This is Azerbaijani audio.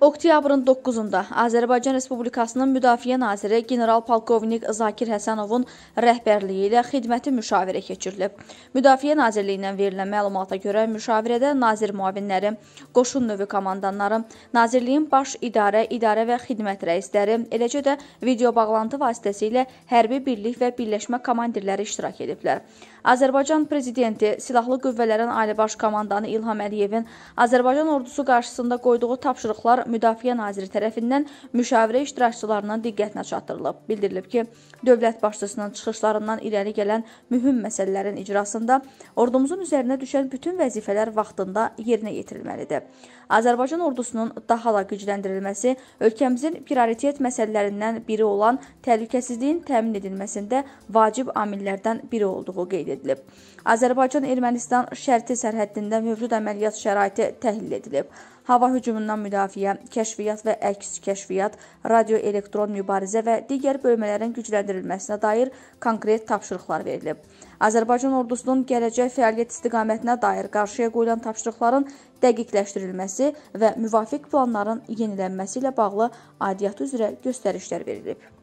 Oktyabrın 9-da Azərbaycan Respublikasının Müdafiə Naziri general-polkovnik Zakir Həsənovun rəhbərliyi ilə xidməti müşavirə keçirilib. Müdafiə Nazirliyindən verilən məlumata görə müşavirədə nazir müavinləri, qoşun növü komandanları, nazirliyin baş idarə, idarə və xidmət rəisləri, eləcə də video bağlantı vasitəsilə hərbi birlik və birləşmə komandirləri iştirak ediblər. Azərbaycan prezidenti Silahlı Qüvvələrin Ali Baş Komandanı İlham Əliyevin Azərbaycan ordusu qarşısında qoyduğu tapşırıqlar Müdafiə naziri tərəfindən müşavirə iştirakçılarının diqqətinə çatdırılıb. Bildirilib ki, dövlət başçısının çıxışlarından irəli gələn mühüm məsələlərin icrasında ordumuzun üzərinə düşən bütün vəzifələr vaxtında yerinə yetirilməlidir. Azərbaycan ordusunun daha da gücləndirilməsi ölkəmizin prioritet məsələlərindən biri olan təhlükəsizliyin təmin edilməsində vacib amillərdən biri olduğu qeyd edilib. Azərbaycan-Ermənistan şərti sərhəddində mövcud əməliyyat şəraiti təhlil edilib hava hücumundan müdafiə, kəşfiyyat və əks kəşfiyyat, radioelektron mübarizə və digər bölmələrin gücləndirilməsinə dair konkret tapşırıqlar verilib. Azərbaycan ordusunun gələcək fəaliyyət istiqamətinə dair qarşıya qoyulan tapşırıqların dəqiqləşdirilməsi və müvafiq planların yenilənməsi ilə bağlı aidiyyatı üzrə göstərişlər verilib.